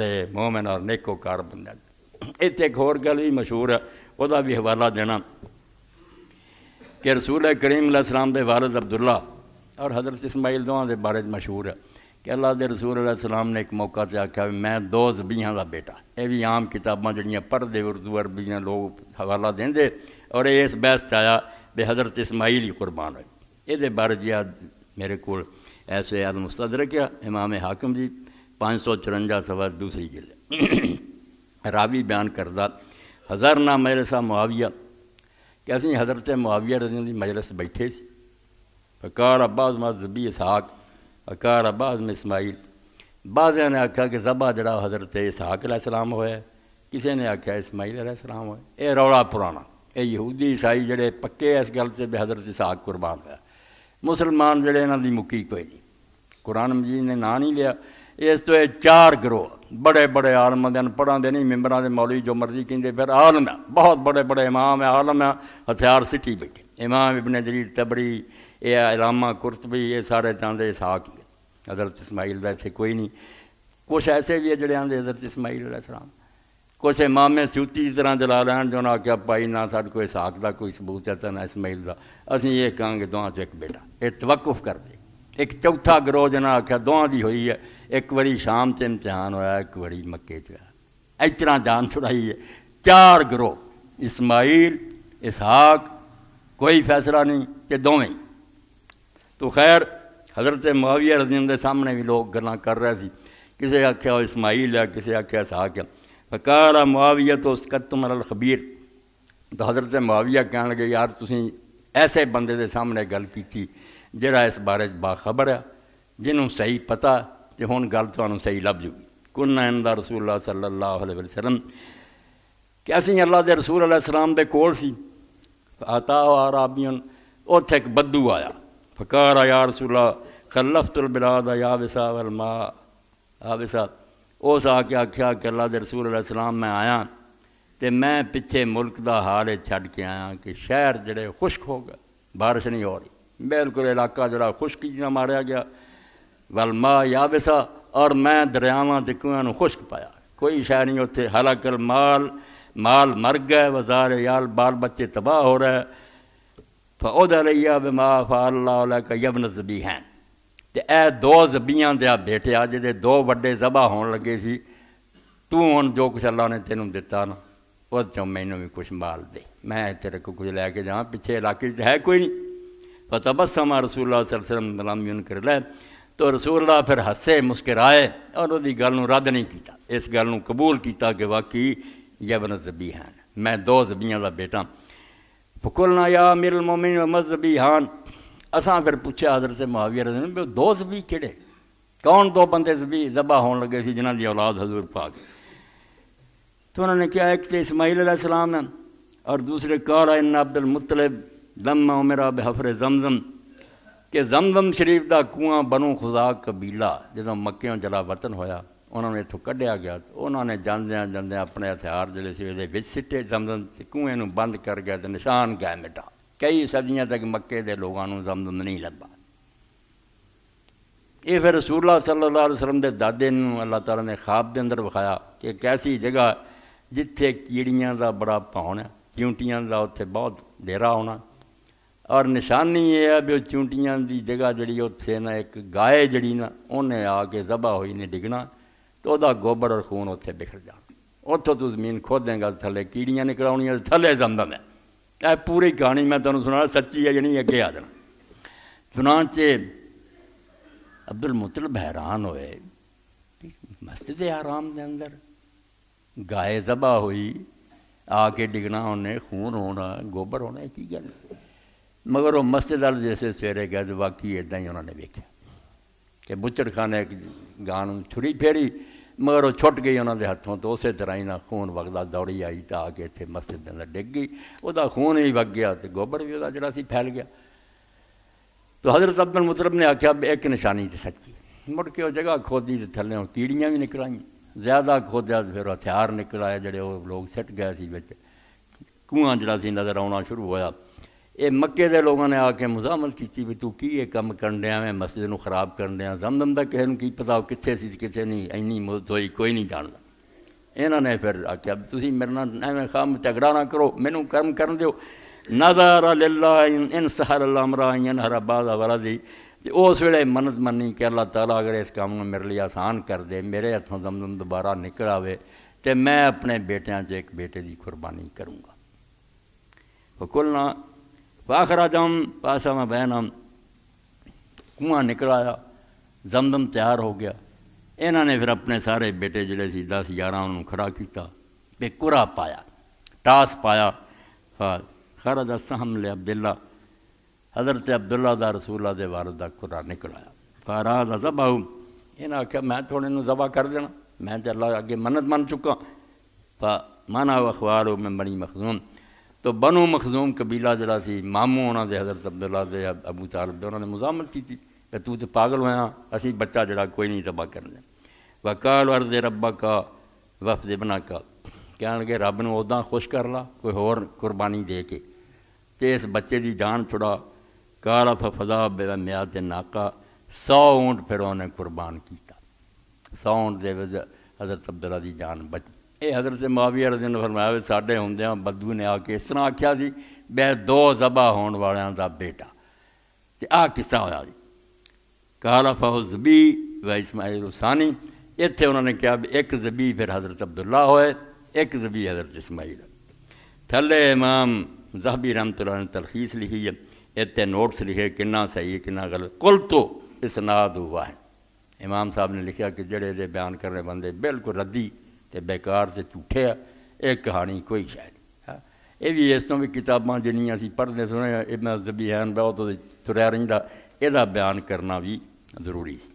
ਆਪਣੇ ਮੂਮਨ ਔਰ ਨੇਕੋਕਾਰ इत एक ਇੱਕ गल ਗੱਲ मशहूर है वह भी हवाला देना ਦੇਣਾ रसूल करीम ਕਰੀਮ ਸਲਾਮ ਦੇ ਵਾਲਿਦ ਅਬਦੁੱਲਾ और हज़रत इसमाइल दोवान के बारे में मशहूर है कि अल्लाह के रसूल सलाम ने एक मौका से आख्या मैं दो जबियाँ का बेटा ये भी आम किताबा जड़ियाँ पढ़ते उर्दू अरबियाँ लोग हवाला देंगे और इस बहस से आया बे हज़रत इसमाइल ही कुर्बान है ये बारे जी मेरे को ऐसे अलमुस्तदरक इमाम हाकम जी पाँच सौ चुरंजा सवार दूसरी जिले रावी बयान करता हज़ार ना मेरे सा मुआविया कि असी हज़रत मुआविया रजी मजलस बैठे अकार अब्बास में जबी इसहाक अकार अब्बास में इसमाइल बाद ने आख्या कि जबा जरा हज़रत इसहाक सलाम होया किसी ने आख्या इसमाइल सलाम हो रौला पुराना ये यहूदी ईसाई जड़े पक्के इस गल से भी हज़रत इसहाक कुरबान हो मुसलमान जड़े इन्हों की मुक्की कोई नहीं कुरान मजीद ने ना नहीं लिया इस तो ਇਹ ਚਾਰ ਗਰੋਹ बड़े ਬੜੇ ਆਲਮ ਦੇ ਅਨਪੜਾਂ ਦੇ ਨਹੀਂ ਮੈਂਬਰਾਂ ਦੇ ਮੌਲਵੀ ਜੋ ਮਰਜ਼ੀ ਕਹਿੰਦੇ ਫਿਰ बड़े ਹੈ ਬਹੁਤ ਬੜੇ ਬੜੇ ਇਮਾਮ ਹੈ ਆਲਮ ਹੈ ਹਥਿਆਰ ਸਿੱਟੀ ਬੈਠੇ ਇਮਾਮ ਇਬਨ ਜਰੀਰ ਤਬਰੀ ਇਹ ਇਲਾਮਾ ਕੁਰਤਬੀ ਇਹ ਸਾਰੇ ਚਾਹੁੰਦੇ ਸਾਕ हज़रत इसमाइल वैसे कोई नहीं कुछ ऐसे भी है जड़े आते हज़रत इसमाइल सलाम कुछ इमामे सूती तरह जला रहन जो आख्या भाई ना साढ़े कोई साक का कोई सबूत है तो ना इसमाइल का असं ये कहेंगे दोह चो एक बेटा ये तवकुफ कर दे एक चौथा गिरोह जना आख्या दोह की हुई है एक बारी शाम से ਇਮਤਿਹਾਨ ਹੋਇਆ एक बारी मक्के 'ਚ ਹੋਇਆ ਇਸ ਤਰ੍ਹਾਂ ਜਾਨ ਛੁੜਾਈ ਹੈ इसहाक कोई फैसला नहीं कि दोवें तो खैर हजरत मुआविया रजीम के सामने भी लोग गल् कर रहे थे किसी आख्या इसमाइल है किसी आख्या इसहाक है फकार मुआविया तो उसकत मरल खबीर तो हजरत मुआविया कह लगे यार तुम ऐसे बंद के सामने गल की जरा इस बारे बाखबर है जिन्हों सही पता तो हूँ गल तो सही लभ जूगी कुन का रसूल सल अल्लाह सलम क्या सी अल्लाह के रसूल अल सलाम के कोल सी आता आ रबियन उत एक बद्दू आया फकार आया रसूला खलफ तुल बिलाद आया विसा वल माँ आ विसा उस आके आख्या कि अल्लाह के रसूल सलाम मैं आया तो मैं पिछे मुल्क का हाल ही छड़ के आया कि शहर जड़े खुश्क हो गए बारिश नहीं हो रही बिल्कुल इलाका जरा खुश्की मारिया गया वलमा याबिसा और मैं दरियावान दिकुआं खुश्क पाया कोई शह नहीं उत्थे हालांकि माल माल मर गए बाजार याल बाल बच्चे तबाह हो रहे फौदरिया बिमा फाला का यबन जबी हैं तो यह दो जबिया दया बेटिया जिदे दो व्डे जबा हो लगे थी तू हूँ जो कुछ अल्लाह ने तेन दिता ना वो चो मैनू भी कुछ माल दे मैं तेरे को कुछ लैके जा पिछे इलाके है कोई नहीं पता बस समा रसूल सलम कर लै तो रसूल्ला फिर हसे मुस्कराए और वो गल रद्द नहीं किया इस गल कबूल किया कि वाकई यबन जबी हैं मैं दो जबिया का बेटा फुकुलना या मेरल मोमिन मजहबी हान असा फिर पूछे हजरत महावीर दो जबी किड़े कौन दो बंदे जबी जबा होने लगे थे जिन्हें औलाद हजूर पाग तो उन्होंने कहा एक तो इसमाइल सलाम है और दूसरे कार आए नब्दुल मुतलब दम मेरा बेहफर जमजम कि जमदम शरीफ का कुआं बनू खुदा कबीला जो मक्के जला वर्तन होया उन्होंने इतों क्ढ़िया गया उन्होंने जाद्या जाद अपने हथियार जोड़े से ये बिच सीटे जमदम से कुएं बंद कर गया तो निशान गया मिटा कई सदियों तक मक्के लोगों जमदम नहीं लगा ये फिर रसूला सल्ला वसलम के दादे अल्लाह तला ने खाब के अंदर विखाया कि एक ऐसी जगह जिथे कीड़िया का बड़ा भाव है च्यूटिया का उत्थे बहुत डेरा होना और निशानी ये है भी चूंटिया की जगह जी उ ना एक गाय जड़ी ना उन्हें आके दबा हुई ने डिगना तो वह गोबर और खून उत्थे बिखर जा उतो तू जमीन खोदेंगे तो थले कीड़िया निकलाउनिया थले जम मैं यह पूरी कहानी मैं तुम्हें सुना सच्ची है जानी अगे आ देना सुना चे अब्दुल मुतल हैरान होए मस्जिद आराम के अंदर गाय जबा हुई आके डिगना उन्हें खून होना गोबर होना की गल ਮਗਰ ਉਹ ਮਸਜਿਦ ਵਾਲ ਜਿਸੇ ਸਵੇਰੇ ਗਏ ਤੇ ਵਾਕੀ ਇਦਾਂ ਹੀ ਉਹਨਾਂ ਨੇ ਵੇਖਿਆ ਕਿ ਬੁੱਚੜਖਾਨੇ ਗਾਂ ਨੂੰ ਛੁਰੀ ਫੇਰੀ ਮਗਰ ਉਹ ਛੁੱਟ ਗਈ ਉਹਨਾਂ ਦੇ ਹੱਥੋਂ ਤੋਂ ਉਸੇ ਤਰ੍ਹਾਂ ਹੀ ਨਾ ਖੂਨ ਵਗਦਾ ਦੌੜੀ ਆਈ ਤਾਂ ਆ ਕੇ ਇੱਥੇ ਮਸਜਿਦ ਦੇ ਅੰਦਰ ਡਿੱਗ ਗਈ ਉਹਦਾ ਖੂਨ ਵੀ ਵਗ ਗਿਆ ਤੇ ਗੋਬਰ ਵੀ ਉਹਦਾ ਜਿਹੜਾ ਸੀ ਫੈਲ ਗਿਆ तो हज़रत अब्दुल मुतरब ने आख्या एक निशानी तो सच्ची मुड़ के वो जगह खोदी तो थल्ले कीड़ियाँ भी निकल आई ज़्यादा खोदया तो फिर हथियार निकल आए जोड़े वो लोग सिट गए थे कुआं जरा नज़र आना शुरू होया ये मक्के दे लोगों ने आके मुजामत की भी तू की कम कर दिया मैं मस्जिद को खराब कर दिया दमदम दम तक कहे की पता कितने से कितने नहीं इन्नी मुद्द तो हुई कोई नहीं जानता इन्होंने फिर आख्या तुम मेरे नाम खाम झगड़ा ना करो मैनू कर्म कर दौ नदारा लेला इन इन सहर लमरा इन हरा बाधा वरा दी उस वे मनत मनी कि अल्लाह तला अगर इस काम मेरे लिए आसान कर दे मेरे हथों दमदम दोबारा निकल आवे तो मैं अपने बेटिया एक बेटे की कुरबानी करूँगा वकुलना पाखराजम पासम बहनम कुआं निकल आया जमदम तैयार हो गया इन्होंने फिर अपने सारे बेटे जोड़े से दस ग्यारह उन्होंने खड़ा किया कुरा पाया टास पाया खरा दस हमले अब्दुल्ला हजरत अब्दुल्ला का रसूला दे वर का कुरा निकल आया फारा दसा बाहू इन्हें आख्या मैं थोड़े जबा कर देना मैं तो चल अगे मन्नत मन चुका मन आओ अखबार हो मैं बनी मखदूम तो बनो मखजूम कबीला जरा थी मामू उन्हों के हजरत अब्दुल्ला से अबू तालब उन्होंने मुजामत की तू तो पागल हो असी बच्चा जरा कोई नहीं रबा कर वकाल अर दे रबा का वफ दे बना का कह लगे रब उदा खुश कर ला कोई होर कुरबानी दे के इस बच्चे की जान छुड़ा काला फफदा बे म्या नाका सौ ऊंट फिर उन्हें कुरबान किया सौ ऊंट देजरत अब्दुल्ला की जान बची ਇਹ حضرت ਮਾਵੀਆ ਰਜ਼ੀ ਅੱਲਾਹ ਫਰਮਾਇਆ ਸਾਡੇ ਹੁੰਦਿਆਂ ਬਦੂ ਨੇ ਆ ਕੇ ਇਸ ਤਰ੍ਹਾਂ ਆਖਿਆ ਸੀ ਬੈ ਦੋ ਜ਼ਬਾ ਹੋਣ ਵਾਲਿਆਂ ਦਾ ਬੇਟਾ ਤੇ ਆ ਕਿੱਸਾ ਹੋਇਆ ਜੀ ਕਾਲਾ ਫਹੁਜ਼ਬੀ ਵੈ ਇਸਮਾਈਲ ਹੁਸਾਨੀ ਇੱਥੇ ਉਹਨਾਂ ਨੇ ਕਿਹਾ ਇੱਕ ਜ਼ਬੀ ਫਿਰ حضرت ਅਬਦੁੱਲਾ ਹੋਏ ਇੱਕ ਜ਼ਬੀ حضرت ਇਸਮਾਈਲ ਥੱਲੇ ਇਮਾਮ ਜ਼ਹਬੀ ਰਹਿਮਤੁਲਲਾਹ ਨੇ ਤਲਖੀਸ ਲਿਖੀ ਹੈ ਇੱਥੇ ਨੋਟਸ ਲਿਖੇ ਕਿੰਨਾ ਸਹੀ ਹੈ ਕਿੰਨਾ ਗਲਤ ਕੁਲ ਤੋਂ ਇਸਨਾਦ ਹੁਆ ਹੈ इमाम साहब ने लिखा कि जड़े दे बयान करने बंदे बिल्कुल रद्दी ਤੇ ਬੇਕਾਰ ਤੇ ਝੂਠੇ ਆ ਇਹ ਕਹਾਣੀ ਕੋਈ ਸ਼ਾਇਦ ਇਹ ਵੀ ਇਸ ਤੋਂ ਵੀ ਕਿਤਾਬਾਂ ਜਿੰਨੀਆਂ ਸੀ ਪੜ੍ਹਦੇ ਸੁਣਿਆ ਇਹਨਾਂ ਦੇ ਬਿਆਨ ਬਹੁਤ ਤੁਰਿਆ ਰਹਿੰਦਾ ਇਹਦਾ ਬਿਆਨ ਕਰਨਾ ਵੀ ਜ਼ਰੂਰੀ ਸੀ